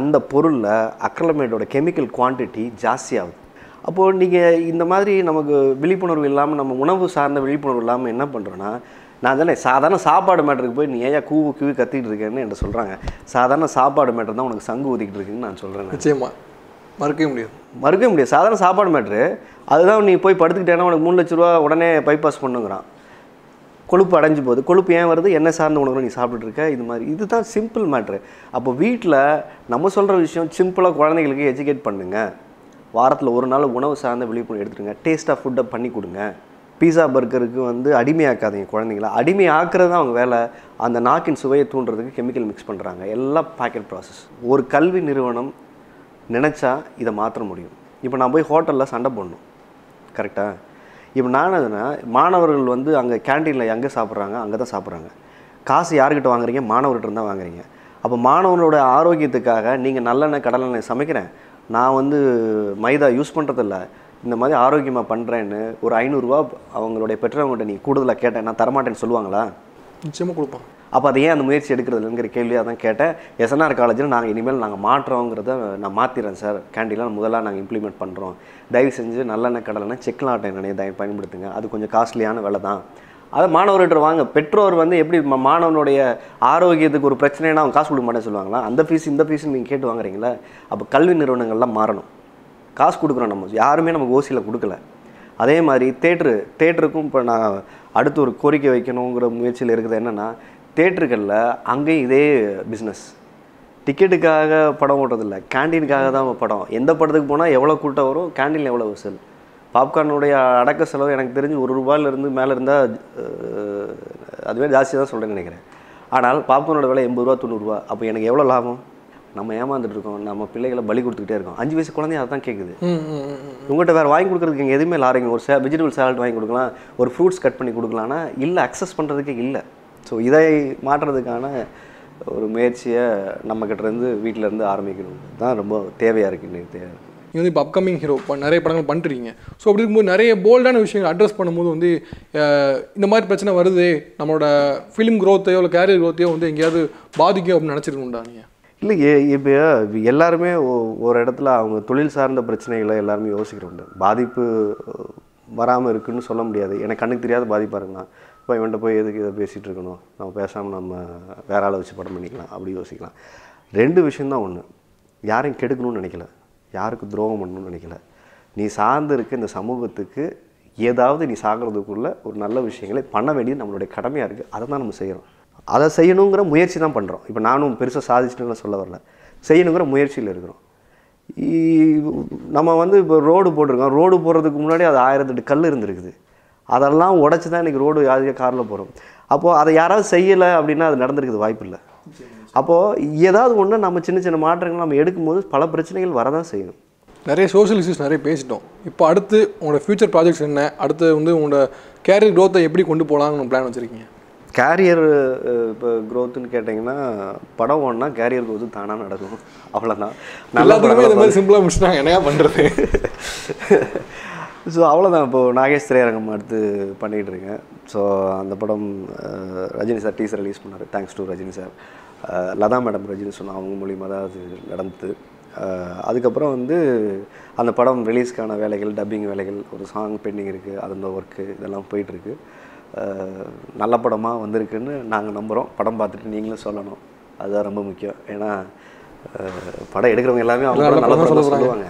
அந்த பொருளில் அக்ரலமைடோட கெமிக்கல் குவான்டிட்டி ஜாஸ்தியாகுது அப்போது நீங்கள் இந்த மாதிரி நமக்கு விழிப்புணர்வு இல்லாமல் நம்ம உணவு சார்ந்த விழிப்புணர்வு இல்லாமல் என்ன பண்ணுறோன்னா நான் தானே சாதாரண சாப்பாடு மேட்டருக்கு போய் நீ ஏன் கூவு கூவி கத்திட்டு இருக்கேன்னு என்கிட்ட சொல்கிறாங்க சாதாரண சாப்பாடு மேட்டர் தான் உனக்கு சங்கு ஊதிக்கிட்டு இருக்குன்னு நான் சொல்கிறேன் நிச்சயமாக மறுக்கவே முடியாது மறுக்கவே முடியாது சாதாரண சாப்பாடு மேட்ரு அதுதான் நீ போய் படுத்துக்கிட்டேன்னா உனக்கு மூணு லட்ச ரூபா உடனே பைபாஸ் பண்ணுங்கிறான் கொழுப்பு அடைஞ்சு போகுது கொழுப்பு ஏன் வருது என்ன சார்ந்த உணவு நீ சாப்பிட்டுருக்க இது மாதிரி இதுதான் சிம்பிள் மேட்ரு அப்போ வீட்டில் நம்ம சொல்கிற விஷயம் சிம்பிளாக குழந்தைகளுக்கு எஜுகேட் பண்ணுங்கள் வாரத்தில் ஒரு நாள் உணவு சார்ந்த விழிப்புணர்வு எடுத்துருங்க டேஸ்ட்டாக ஃபுட்டை பண்ணி கொடுங்க பீஸா பர்கருக்கு வந்து அடிமையாக்காதீங்க குழந்தைங்கள அடிமை ஆக்கிறது தான் அவங்க வேலை அந்த நாக்கின் சுவையை தூண்டுறதுக்கு கெமிக்கல் மிக்ஸ் பண்ணுறாங்க எல்லாம் பேக்கெட் ப்ராசஸ் ஒரு கல்வி நிறுவனம் நினச்சா இதை மாற்ற முடியும் இப்போ நான் போய் ஹோட்டலில் சண்டை போடணும் கரெக்டாக இப்போ நான் எதுனா மாணவர்கள் வந்து அங்கே கேன்டீனில் எங்கே சாப்பிட்றாங்க அங்கே தான் சாப்பிட்றாங்க காசு யார்கிட்ட வாங்குறீங்க மாணவர்கிட்ட இருந்தால் வாங்குறீங்க அப்போ மாணவனோட ஆரோக்கியத்துக்காக நீங்கள் நல்லெண்ணெய் கடலெண்ணெய் சமைக்கிறேன் நான் வந்து மைதா யூஸ் பண்ணுறதில்ல இந்த மாதிரி ஆரோக்கியமாக பண்ணுறேன்னு ஒரு ஐநூறுரூவா அவங்களுடைய பெற்றவங்கள்ட்ட நீ கூடுதலாக கேட்டேன் நான் தரமாட்டேன்னு சொல்லுவாங்களா நிச்சயமாக கொடுப்பான் அப்போ அதை ஏன் அந்த முயற்சி எடுக்கிறதுலங்கிற கேள்வியாக தான் கேட்டேன் எஸ்என்ஆர் காலேஜில் நாங்கள் இனிமேல் நாங்கள் மாற்றுறோங்கிறத நான் மாற்றிடுறேன் சார் கேண்டீன்லாம் முதலாக நாங்கள் இம்ப்ளிமெண்ட் பண்ணுறோம் தயவு செஞ்சு நல்லெண்ணெய் கடலெண்ணெய் செக்லாட்டை நினைவு பயன்படுத்துங்க அது கொஞ்சம் காஸ்ட்லியான வேலை தான் அதை மாணவர்கிட்ட வாங்க பெற்றோர் வந்து எப்படி மாணவனுடைய ஆரோக்கியத்துக்கு ஒரு பிரச்சனைனா அவங்க காசு கொடுக்க மாட்டேன்னு சொல்லுவாங்களா அந்த ஃபீஸ் இந்த ஃபீஸ் நீங்கள் கேட்டு வாங்குறீங்களா அப்போ கல்வி நிறுவனங்கள்லாம் மாறணும் காசு கொடுக்குறோம் நம்ம யாருமே நமக்கு ஓசியில் கொடுக்கல அதே மாதிரி தேட்ரு தேட்டருக்கும் இப்போ நான் அடுத்து ஒரு கோரிக்கை வைக்கணுங்கிற முயற்சியில் இருக்கிறது என்னென்னா தேட்டருக்களில் அங்கேயும் இதே பிஸ்னஸ் டிக்கெட்டுக்காக படம் ஓட்டுறதில்ல கேண்டீனுக்காக தான் படம் எந்த படத்துக்கு போனால் எவ்வளோ கூட்டம் வரும் கேண்டீனில் எவ்வளோ வசூல் பாப்கார்னுடைய அடக்க செலவு எனக்கு தெரிஞ்சு ஒரு ரூபாயிலிருந்து மேலே இருந்தால் அதுவே ஜாஸ்தியாக தான் சொல்கிறேன்னு நினைக்கிறேன் ஆனால் பாப்கார்னோட விலை எண்பது ரூபா தொண்ணூறுரூவா அப்போ எனக்கு எவ்வளோ லாபம் நம்ம ஏமாந்துட்டு இருக்கோம் நம்ம பிள்ளைகளை பலி கொடுத்துக்கிட்டே இருக்கோம் அஞ்சு வயசு குழந்தைய தான் கேட்குது உங்கள்கிட்ட வேறு வாங்கி கொடுக்குறதுக்கு இங்கே எதுவுமே லாரிங்க ஒரு சே வெஜிடபிள் சேலட் வாங்கி கொடுக்கலாம் ஒரு ஃப்ரூட்ஸ் கட் பண்ணி கொடுக்கலாம்னா இல்லை அக்சஸ் பண்ணுறதுக்கே இல்லை ஸோ இதை மாற்றுறதுக்கான ஒரு முயற்சியை நம்மக்கிட்டேருந்து வீட்டிலேருந்து ஆரம்பிக்கணும் தான் ரொம்ப தேவையாக இருக்குது இன்றைக்கு தேவையாக நீங்கள் வந்து இப்போ அப்கமிங் ஹீரோ நிறைய படங்கள் பண்ணுறீங்க ஸோ அப்படி இருக்கும்போது நிறைய போல்டான விஷயங்கள் அட்ரஸ் பண்ணும்போது வந்து இந்த மாதிரி பிரச்சனை வருது நம்மளோட ஃபிலிம் க்ரோத்தையோ இல்லை கேரியர் க்ரோத்தையோ வந்து எங்கேயாவது பாதிக்கும் அப்படின்னு நினச்சிருக்கணும்டா நீங்கள் ஏ இப்போ எல்லாருமே ஒரு இடத்துல அவங்க தொழில் சார்ந்த பிரச்சனைகளை எல்லாருமே யோசிக்கிறோம் பாதிப்பு வராமல் இருக்குன்னு சொல்ல முடியாது எனக்கு கண்ணுக்கு தெரியாத பாதிப்பாக இருக்கலாம் இப்போ இவன்ட்ட போய் எதுக்கு இதை பேசிகிட்டு இருக்கணும் நம்ம பேசாமல் நம்ம வேற ஆளை வச்சு படம் பண்ணிக்கலாம் அப்படி யோசிக்கலாம் ரெண்டு விஷயந்தான் ஒன்று யாரையும் கெடுக்கணும்னு நினைக்கல யாருக்கும் துரோகம் பண்ணணும்னு நினைக்கல நீ சார்ந்து இருக்க இந்த சமூகத்துக்கு ஏதாவது நீ சாகிறதுக்குள்ளே ஒரு நல்ல விஷயங்களை பண்ண வேண்டியது நம்மளுடைய கடமையாக இருக்குது அதை தான் நம்ம செய்கிறோம் அதை செய்யணுங்கிற முயற்சி தான் பண்ணுறோம் இப்போ நானும் பெருசாக சாதிச்சிட்டுலாம் சொல்ல வரல செய்யணுங்கிற முயற்சியில் இருக்கிறோம் நம்ம வந்து இப்போ ரோடு போட்டிருக்கோம் ரோடு போடுறதுக்கு முன்னாடி அது ஆயிரத்தெட்டு கல் இருந்திருக்குது அதெல்லாம் உடச்சி தான் இன்றைக்கி ரோடு யாரையும் காரில் போகிறோம் அப்போது அதை யாராவது செய்யலை அப்படின்னா அது நடந்திருக்குது வாய்ப்பு இல்லை அப்போது ஏதாவது ஒன்று நம்ம சின்ன சின்ன மாற்றங்கள் நம்ம எடுக்கும்போது பல பிரச்சனைகள் வரதான் செய்யணும் நிறைய சோஷியல் இஷ்யூஸ் நிறைய பேசிட்டோம் இப்போ அடுத்து உங்களோட ஃபியூச்சர் ப்ராஜெக்ட்ஸ் என்ன அடுத்து வந்து உங்களோட கேரியர் க்ரோத்தை எப்படி கொண்டு போகலாம்னு பிளான் வச்சுருக்கீங்க கேரியர் இப்போ க்ரோத்துன்னு கேட்டிங்கன்னா படம் ஒன்றா கேரியர் க்ரோத்து தானாக நடக்கும் அவ்வளோதான் நல்லா படம் இந்த மாதிரி சிம்பிளாக முடிச்சுட்டாங்க என்ன பண்ணுறது ஸோ அவ்வளோதான் இப்போது நாகேஷ் திரையரங்கம் அடுத்து பண்ணிகிட்டு இருக்கேன் ஸோ அந்த படம் ரஜினி சார் டீசர் ரிலீஸ் பண்ணார் thanks to Rajini sir Latha madam Rajini சொன்னால் அவங்க மூலியமாக தான் அது நடந்தது அதுக்கப்புறம் வந்து அந்த படம் ரிலீஸ்க்கான வேலைகள் டப்பிங் வேலைகள் ஒரு சாங் பெண்டிங் இருக்குது அந்த ஒர்க்கு இதெல்லாம் போயிட்டுருக்கு நல்ல படமாக வந்திருக்குன்னு நாங்கள் நம்புகிறோம் படம் பார்த்துட்டு நீங்களும் சொல்லணும் அதுதான் ரொம்ப முக்கியம் ஏன்னா படம் எடுக்கிறவங்க எல்லாமே அவங்க நல்ல படம் சொல்லுவாங்க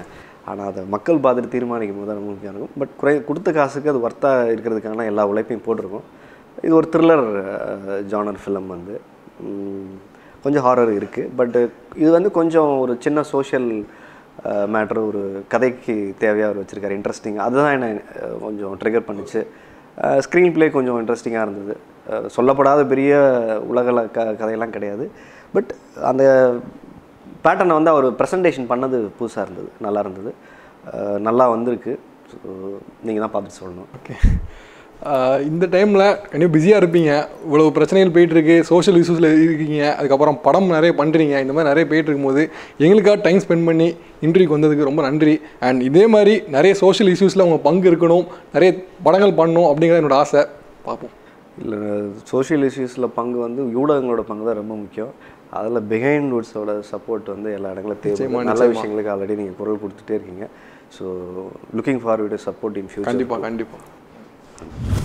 ஆனால் அதை மக்கள் பார்த்துட்டு தீர்மானிக்கும் போது ரொம்ப முக்கியம் இருக்கும் பட் குறை கொடுத்த காசுக்கு அது ஒர்த்தாக இருக்கிறதுக்கான எல்லா உழைப்பையும் போட்டிருக்கோம் இது ஒரு த்ரில்லர் ஜானர் ஃபிலிம் வந்து கொஞ்சம் ஹாரர் இருக்குது பட்டு இது வந்து கொஞ்சம் ஒரு சின்ன சோஷியல் மேட்ரு ஒரு கதைக்கு தேவையாக அவர் வச்சுருக்காரு இன்ட்ரெஸ்டிங் அதுதான் என்னை கொஞ்சம் ட்ரிகர் பண்ணிச்சு ஸ்க்ரீன் ப்ளே கொஞ்சம் இன்ட்ரெஸ்டிங்காக இருந்தது சொல்லப்படாத பெரிய உலக க கதையெல்லாம் கிடையாது பட் அந்த பேட்டர்னை வந்து அவர் ப்ரெசன்டேஷன் பண்ணது புதுசாக இருந்தது நல்லா இருந்தது நல்லா வந்திருக்கு ஸோ நீங்கள் தான் பார்த்துட்டு சொல்லணும் ஓகே இந்த டைமில் இன்னும் பிஸியாக இருப்பீங்க இவ்வளோ பிரச்சனைகள் போயிட்டுருக்கு சோஷியல் இஷ்யூஸில் இருக்கீங்க அதுக்கப்புறம் படம் நிறைய பண்ணுறீங்க இந்த மாதிரி நிறைய போயிட்டு இருக்கும்போது எங்களுக்காக டைம் ஸ்பெண்ட் பண்ணி இன்டர்வியூக்கு வந்ததுக்கு ரொம்ப நன்றி அண்ட் இதே மாதிரி நிறைய சோஷியல் இஷ்யூஸில் அவங்க பங்கு இருக்கணும் நிறைய படங்கள் பண்ணணும் அப்படிங்கிற என்னோடய ஆசை பார்ப்போம் இல்லை சோஷியல் இஷ்யூஸில் பங்கு வந்து ஊடகங்களோட பங்கு தான் ரொம்ப முக்கியம் அதில் பிஹைண்ட் வுட்ஸோட சப்போர்ட் வந்து எல்லா இடங்களும் தேவை நல்ல விஷயங்களுக்கு ஆல்ரெடி நீங்கள் குரல் கொடுத்துட்டே இருக்கீங்க so looking forward support in future கண்டிப்பாக கண்டிப்பாக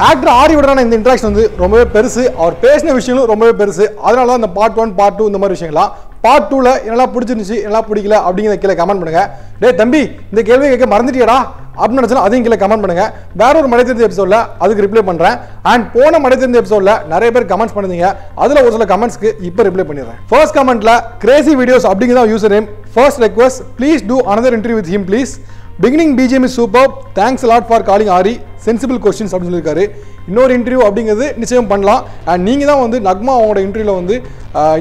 ஆக்டர் ஆரியோடான இந்த இன்ட்ராக்ஷன் வந்து ரொம்பவே பெருசு அவர் பேசின விஷயங்களும் ரொம்பவே பெருசு அதனால தான் இந்த பார்ட் ஒன் பார்ட் டூ இந்த மாதிரி விஷயங்களாம் பார்ட் டூவில் என்னெல்லாம் பிடிச்சிருந்துச்சு என்னெல்லாம் பிடிக்கல அப்படிங்கிற கீழே கமெண்ட் பண்ணுங்க டே தம்பி இந்த கேள்வி கேட்க மறந்துட்டியடா அப்படின்னு நினச்சாலும் அதையும் கீழே கமெண்ட் பண்ணுங்க வேற ஒரு மடை தெரிஞ்ச எபிசோடில் அதுக்கு ரிப்ளை பண்ணுறேன் அண்ட் போன மடை தெரிஞ்ச எபிசோடில் நிறைய பேர் கமெண்ட்ஸ் பண்ணிருந்தீங்க அதில் ஒரு சில கமெண்ட்ஸ்க்கு இப்போ ரிப்ளை பண்ணிடுறேன் ஃபர்ஸ்ட் கமெண்ட்டில் கிரேசி வீடியோஸ் அப்படிங்கிறத user name first request please do another interview with him please beginning BGM is super thanks lot for calling Aari sensible questions அப்படின்னு சொல்லியிருக்காரு இன்னொரு இன்டர்வியூ அப்படிங்கிறது நிச்சயம் பண்ணலாம் அண்ட் நீங்கள் தான் வந்து நக்மா அவங்களோட இன்டர்வியூவில் வந்து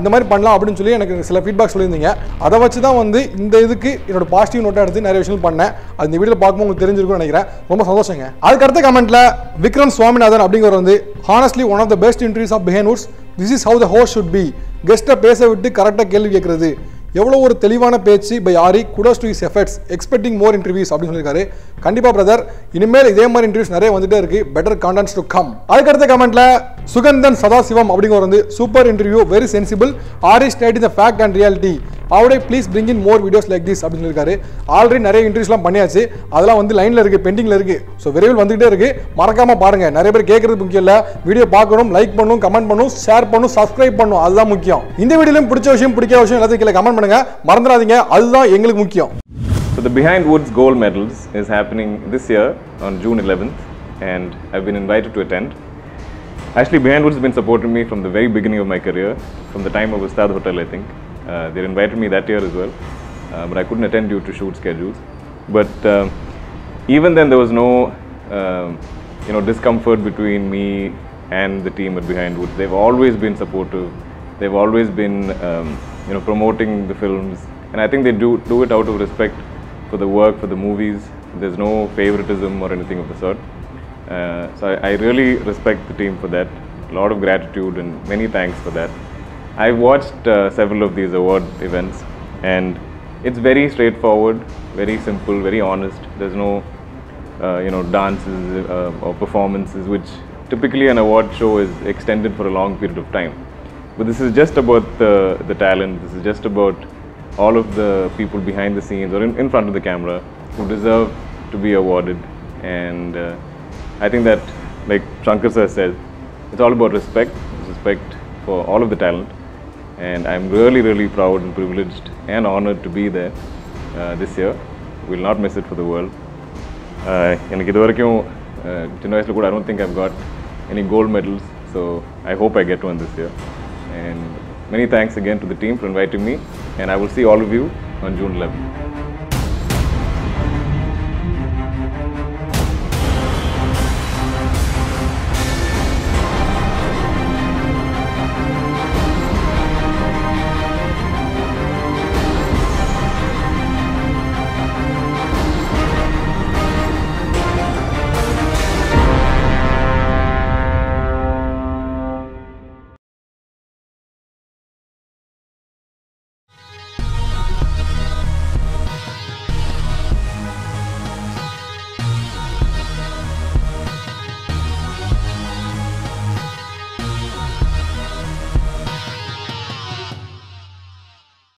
இந்த மாதிரி பண்ணலாம் அப்படின்னு சொல்லி எனக்கு சில ஃபீட்பேக் சொல்லியிருந்தீங்க அதை வச்சு தான் வந்து இந்த இதுக்கு என்னோட பாசிட்டிவ் நோட்டாக எடுத்து நிறைய விஷயம் பண்ணேன் அது இந்த வீடியோ பார்க்கும்போது உங்களுக்கு தெரிஞ்சிருக்கும்னு நினைக்கிறேன் ரொம்ப சந்தோஷங்க அதுக்கடுத்த கமெண்ட்டில் விக்ரம் சுவாமிநாதன் அப்படிங்கிற வந்து honestly one of the best interviews of Behindwoods this is how the host should be கெஸ்ட்டை பேச விட்டு கரெக்டாக கேள்வி கேட்குறது எவ்வளோ ஒரு தெளிவான பேச்சு by Aari kudos to his efforts expecting more interviews அப்படின்னு சொல்லியிருக்காரு கண்டிப்பாக பிரதர் இனிமேல் இதே மாதிரி இன்டர்வியூஸ் நிறைய வந்துட்டே இருக்கு பெட்டர் கான்டென்ட்ஸ் டு கம் அதுக்கடுத்த கமெண்ட்ல சுகந்தன் சதாசிவம் அப்படிங்கிற வந்து super interview very sensible Aari state in the fact and reality அவரே please bring in more videos like this அப்படின்னு சொல்லியிருக்காரு ஆல்ரெடி நிறைய இன்டர்வியூஸ்லாம் பண்ணியாச்சு அதெல்லாம் வந்து லைனில் இருக்குது பெண்டிங்கில் இருக்குது ஸோ விரைவில் வந்துகிட்டே இருக்குது மறக்காமல் பாருங்கள் நிறைய பேர் கேட்குறது முக்கியம் இல்லை வீடியோ பார்க்கணும் லைக் பண்ணணும் கமெண்ட் பண்ணணும் ஷேர் பண்ணணும் சப்ஸ்கிரைப் பண்ணணும் அதுதான் முக்கியம் இந்த வீடியோலையும் பிடிச்ச விஷயம் பிடிக்காத விஷயம் எல்லாத்தையும் கீழே கமெண்ட் பண்ணுங்க மறந்துடாதீங்க அதுதான் எங்களுக்கு முக்கியம் So the Behind Woods Gold Medals is happening this year on June 11th and I've been invited to attend. Actually, Behind Woods has been supporting me from the very beginning of my career, from the time of the Stad Hotel, I think. Uh, they invited me that year as well, uh, but I couldn't attend due to shoot schedules. But uh, even then, there was no, uh, you know, discomfort between me and the team at Behind Woods. They've always been supportive. They've always been um, you know, promoting the films. And I think they do, do it out of respect for the work, for the movies. There's no favoritism or anything of the sort. Uh, so I, I, really respect the team for that. A lot of gratitude and many thanks for that. I've watched uh, several of these award events and it's very straightforward, very simple, very honest. There's no, uh, you know, dances uh, or performances which typically an award show is extended for a long period of time. But this is just about the, the talent, this is just about all of the people behind the scenes or in, in front of the camera who deserve to be awarded. And uh, I think that, like Shankar sir said, it's all about respect, respect for all of the talent. And I'm really, really proud and privileged and honored to be there uh, this year. Will not miss it for the world. know, uh, இது வரைக்கும் uh, சின்ன I don't think I've got any gold medals, so I hope I get one this year. And many thanks again to the team for inviting me. And I will see all of you on June 11.